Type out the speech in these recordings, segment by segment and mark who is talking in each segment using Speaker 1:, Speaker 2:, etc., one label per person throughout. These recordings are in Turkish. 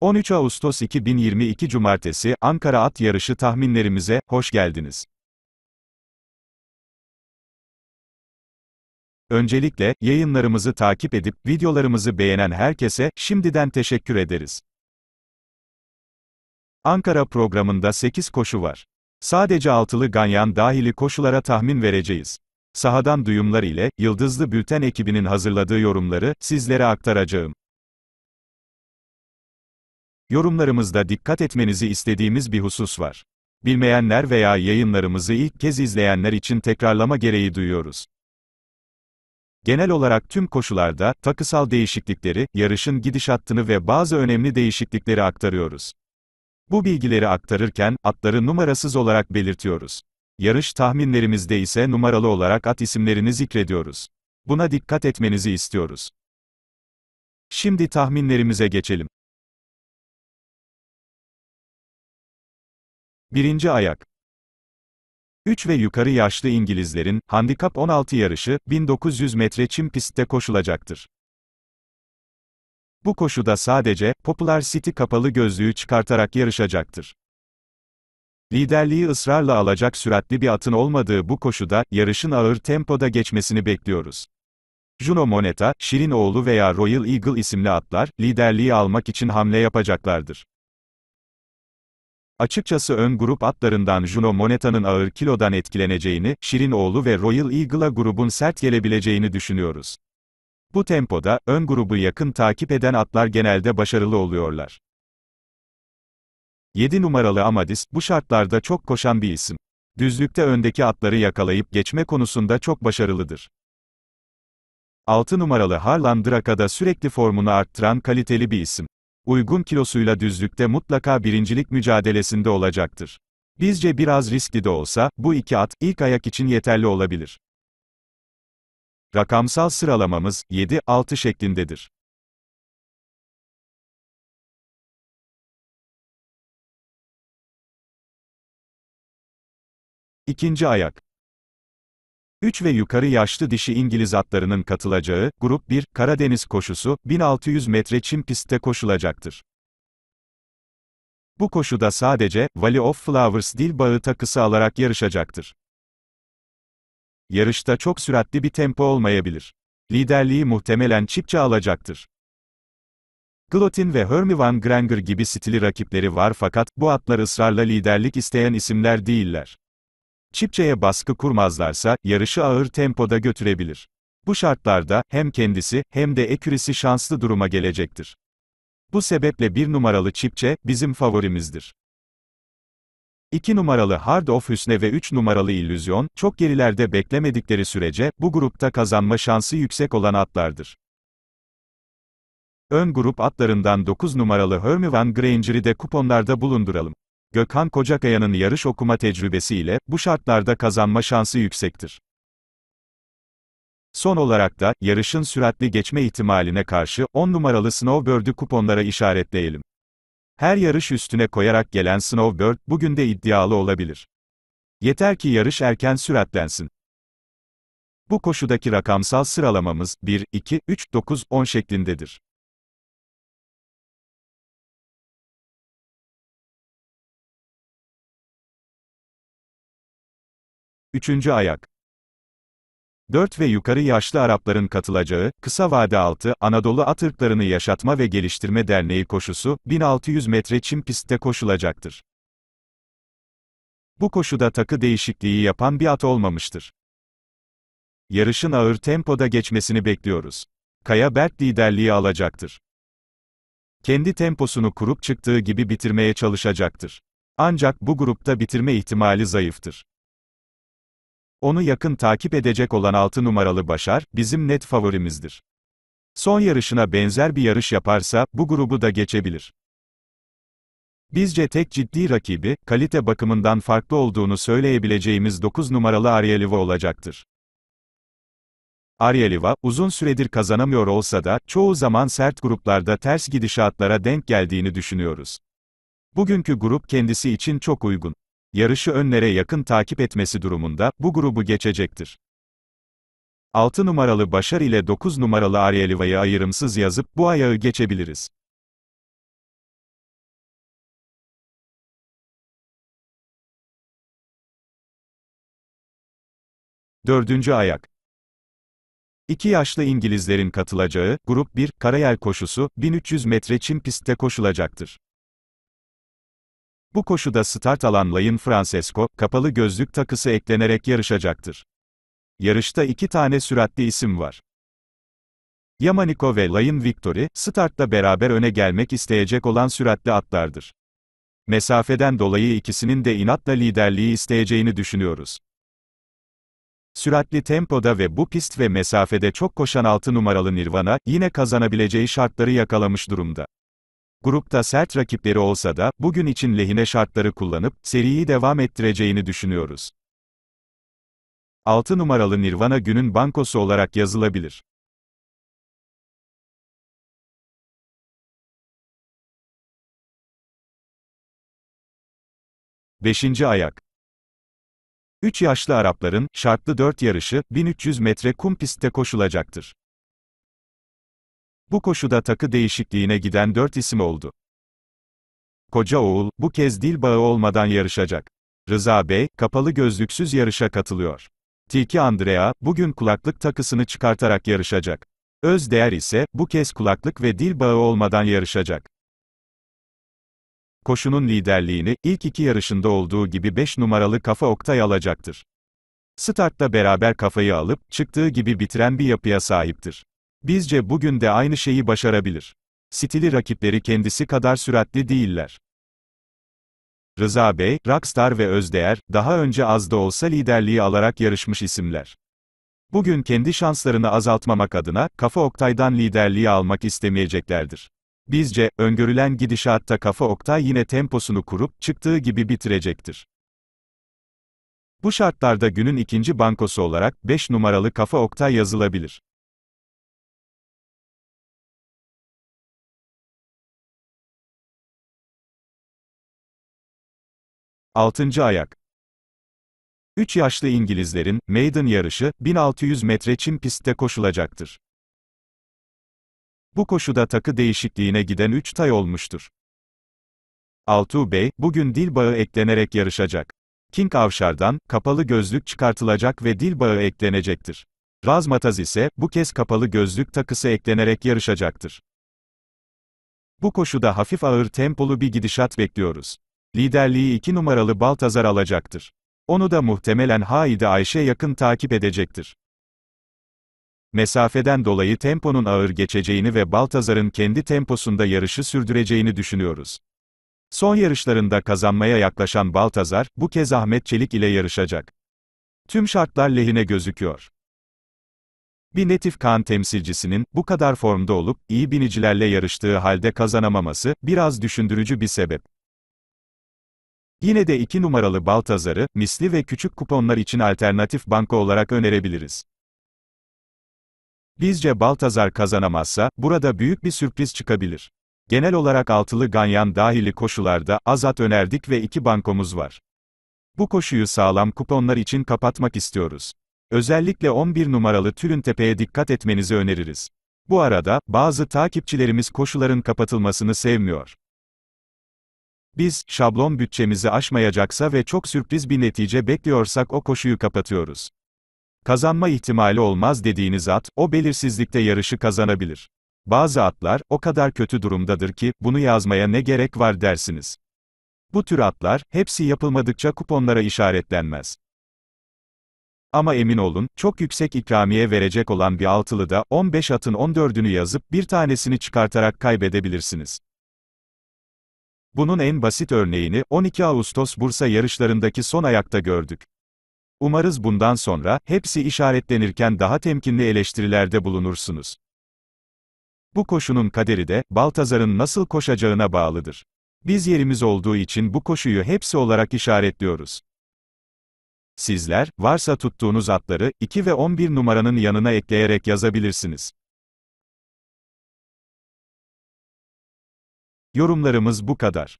Speaker 1: 13 Ağustos 2022 Cumartesi, Ankara At Yarışı tahminlerimize, hoş geldiniz. Öncelikle, yayınlarımızı takip edip, videolarımızı beğenen herkese, şimdiden teşekkür ederiz. Ankara programında 8 koşu var. Sadece altılı ganyan dahili koşulara tahmin vereceğiz. Sahadan duyumlar ile, Yıldızlı Bülten ekibinin hazırladığı yorumları, sizlere aktaracağım. Yorumlarımızda dikkat etmenizi istediğimiz bir husus var. Bilmeyenler veya yayınlarımızı ilk kez izleyenler için tekrarlama gereği duyuyoruz. Genel olarak tüm koşularda, takısal değişiklikleri, yarışın gidiş hattını ve bazı önemli değişiklikleri aktarıyoruz. Bu bilgileri aktarırken, atları numarasız olarak belirtiyoruz. Yarış tahminlerimizde ise numaralı olarak at isimlerini zikrediyoruz. Buna dikkat etmenizi istiyoruz. Şimdi tahminlerimize geçelim. Birinci ayak 3 ve yukarı yaşlı İngilizlerin, handikap 16 yarışı, 1900 metre çim pistte koşulacaktır. Bu koşuda sadece, Popular City kapalı gözlüğü çıkartarak yarışacaktır. Liderliği ısrarla alacak süratli bir atın olmadığı bu koşuda, yarışın ağır tempoda geçmesini bekliyoruz. Juno Moneta, Şirin oğlu veya Royal Eagle isimli atlar, liderliği almak için hamle yapacaklardır. Açıkçası ön grup atlarından Juno Moneta'nın ağır kilodan etkileneceğini, Şirinoğlu ve Royal Eagle'a grubun sert gelebileceğini düşünüyoruz. Bu tempoda, ön grubu yakın takip eden atlar genelde başarılı oluyorlar. 7 numaralı Amadis, bu şartlarda çok koşan bir isim. Düzlükte öndeki atları yakalayıp geçme konusunda çok başarılıdır. 6 numaralı Harlan Draka da sürekli formunu arttıran kaliteli bir isim uygun kilosuyla düzlükte mutlaka birincilik mücadelesinde olacaktır. Bizce biraz riskli de olsa, bu iki at, ilk ayak için yeterli olabilir. Rakamsal sıralamamız,
Speaker 2: 7-6 şeklindedir.
Speaker 1: İkinci ayak. 3 ve yukarı yaşlı dişi İngiliz atlarının katılacağı, Grup 1, Karadeniz koşusu, 1600 metre çim pistte koşulacaktır. Bu koşuda sadece, Valley of Flowers dil bağı takısı alarak yarışacaktır. Yarışta çok süratli bir tempo olmayabilir. Liderliği muhtemelen Çipçe alacaktır. Glotin ve Hermi van Granger gibi stili rakipleri var fakat, bu atlar ısrarla liderlik isteyen isimler değiller. Çipçeye baskı kurmazlarsa, yarışı ağır tempoda götürebilir. Bu şartlarda, hem kendisi, hem de ekürisi şanslı duruma gelecektir. Bu sebeple bir numaralı Çipçe, bizim favorimizdir. 2 numaralı Hard of Hüsne ve 3 numaralı İllüzyon, çok gerilerde beklemedikleri sürece, bu grupta kazanma şansı yüksek olan atlardır. Ön grup atlarından 9 numaralı Hermivan Granger'i de kuponlarda bulunduralım. Gökhan Kocakaya'nın yarış okuma tecrübesiyle, bu şartlarda kazanma şansı yüksektir. Son olarak da, yarışın süratli geçme ihtimaline karşı, 10 numaralı Snowbird'ü kuponlara işaretleyelim. Her yarış üstüne koyarak gelen Snowbird, bugün de iddialı olabilir. Yeter ki yarış erken süratlensin. Bu koşudaki rakamsal sıralamamız, 1, 2, 3, 9, 10 şeklindedir. Üçüncü ayak 4 ve yukarı yaşlı Arapların katılacağı, kısa vade altı, Anadolu At Irklarını Yaşatma ve Geliştirme Derneği koşusu, 1600 metre çim pistte koşulacaktır. Bu koşuda takı değişikliği yapan bir at olmamıştır. Yarışın ağır tempoda geçmesini bekliyoruz. Kaya Berk liderliği alacaktır. Kendi temposunu kurup çıktığı gibi bitirmeye çalışacaktır. Ancak bu grupta bitirme ihtimali zayıftır. Onu yakın takip edecek olan 6 numaralı Başar, bizim net favorimizdir. Son yarışına benzer bir yarış yaparsa, bu grubu da geçebilir. Bizce tek ciddi rakibi, kalite bakımından farklı olduğunu söyleyebileceğimiz 9 numaralı Aryaliva olacaktır. Aryaliva, uzun süredir kazanamıyor olsa da, çoğu zaman sert gruplarda ters gidişatlara denk geldiğini düşünüyoruz. Bugünkü grup kendisi için çok uygun yarışı önlere yakın takip etmesi durumunda, bu grubu geçecektir. 6 numaralı Başar ile 9 numaralı Aryeliva'yı ayrımsız yazıp bu ayağı geçebiliriz. Dördüncü ayak. İki yaşlı İngilizlerin katılacağı, Grup 1, Karayel koşusu, 1300 metre çim pistte koşulacaktır. Bu koşuda start alan Lain Francesco, kapalı gözlük takısı eklenerek yarışacaktır. Yarışta iki tane süratli isim var. Yamaniko ve Lain Victory, startla beraber öne gelmek isteyecek olan süratli atlardır. Mesafeden dolayı ikisinin de inatla liderliği isteyeceğini düşünüyoruz. Süratli tempoda ve bu pist ve mesafede çok koşan 6 numaralı Nirvana, yine kazanabileceği şartları yakalamış durumda. Grupta sert rakipleri olsa da, bugün için lehine şartları kullanıp, seriyi devam ettireceğini düşünüyoruz. 6 numaralı Nirvana günün bankosu olarak yazılabilir. Beşinci ayak. Üç yaşlı Arapların, şartlı dört yarışı, 1300 metre kum pistte koşulacaktır. Bu koşuda takı değişikliğine giden dört isim oldu. Koca Oğul, bu kez dil bağı olmadan yarışacak. Rıza Bey, kapalı gözlüksüz yarışa katılıyor. Tilki Andrea, bugün kulaklık takısını çıkartarak yarışacak. Özdeğer ise, bu kez kulaklık ve dil bağı olmadan yarışacak. Koşunun liderliğini, ilk iki yarışında olduğu gibi 5 numaralı kafa Oktay alacaktır. Startta beraber kafayı alıp, çıktığı gibi bitiren bir yapıya sahiptir. Bizce bugün de aynı şeyi başarabilir. Stili rakipleri kendisi kadar süratli değiller. Rıza Bey, Rockstar ve Özdeğer, daha önce az da olsa liderliği alarak yarışmış isimler. Bugün kendi şanslarını azaltmamak adına, Kafa Oktay'dan liderliği almak istemeyeceklerdir. Bizce, öngörülen gidişatta Kafa Oktay yine temposunu kurup, çıktığı gibi bitirecektir. Bu şartlarda günün ikinci bankosu olarak, 5 numaralı Kafa Oktay yazılabilir. Altıncı ayak. 3 yaşlı İngilizlerin, Maiden yarışı, 1600 metre çim pistte koşulacaktır. Bu koşuda takı değişikliğine giden 3 tay olmuştur. Altuğ Bey, bugün dil bağı eklenerek yarışacak. King Avşar'dan, kapalı gözlük çıkartılacak ve dil bağı eklenecektir. Razmataz ise, bu kez kapalı gözlük takısı eklenerek yarışacaktır. Bu koşuda hafif ağır tempolu bir gidişat bekliyoruz liderliği iki numaralı Baltazar alacaktır. Onu da muhtemelen Haide Ayşe yakın takip edecektir. Mesafeden dolayı temponun ağır geçeceğini ve Baltazar'ın kendi temposunda yarışı sürdüreceğini düşünüyoruz. Son yarışlarında kazanmaya yaklaşan Baltazar, bu kez Ahmet Çelik ile yarışacak. Tüm şartlar lehine gözüküyor. Bir Netif Kan temsilcisinin, bu kadar formda olup, iyi binicilerle yarıştığı halde kazanamaması, biraz düşündürücü bir sebep. Yine de 2 numaralı Baltazar'ı, misli ve küçük kuponlar için alternatif banka olarak önerebiliriz. Bizce Baltazar kazanamazsa, burada büyük bir sürpriz çıkabilir. Genel olarak altılı ganyan dahili koşularda, azat önerdik ve iki bankomuz var. Bu koşuyu sağlam kuponlar için kapatmak istiyoruz. Özellikle 11 numaralı Tülüntepe'ye dikkat etmenizi öneririz. Bu arada, bazı takipçilerimiz koşuların kapatılmasını sevmiyor. Biz, şablon bütçemizi aşmayacaksa ve çok sürpriz bir netice bekliyorsak o koşuyu kapatıyoruz. Kazanma ihtimali olmaz dediğiniz at, o belirsizlikte yarışı kazanabilir. Bazı atlar, o kadar kötü durumdadır ki, bunu yazmaya ne gerek var dersiniz. Bu tür atlar, hepsi yapılmadıkça kuponlara işaretlenmez. Ama emin olun, çok yüksek ikramiye verecek olan bir altılı da, 15 atın 14'ünü yazıp, bir tanesini çıkartarak kaybedebilirsiniz. Bunun en basit örneğini 12 Ağustos Bursa yarışlarındaki son ayakta gördük. Umarız bundan sonra hepsi işaretlenirken daha temkinli eleştirilerde bulunursunuz. Bu koşunun kaderi de Baltazar'ın nasıl koşacağına bağlıdır. Biz yerimiz olduğu için bu koşuyu hepsi olarak işaretliyoruz. Sizler, varsa tuttuğunuz atları, 2 ve 11 numaranın yanına ekleyerek yazabilirsiniz. Yorumlarımız bu kadar.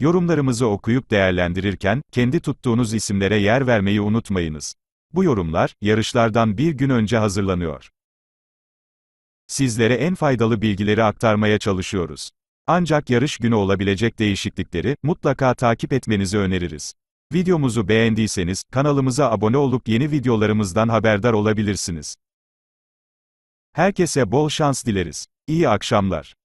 Speaker 1: Yorumlarımızı okuyup değerlendirirken, kendi tuttuğunuz isimlere yer vermeyi unutmayınız. Bu yorumlar, yarışlardan bir gün önce hazırlanıyor. Sizlere en faydalı bilgileri aktarmaya çalışıyoruz. Ancak yarış günü olabilecek değişiklikleri, mutlaka takip etmenizi öneririz. Videomuzu beğendiyseniz, kanalımıza abone olup yeni videolarımızdan haberdar olabilirsiniz. Herkese bol şans dileriz. İyi akşamlar.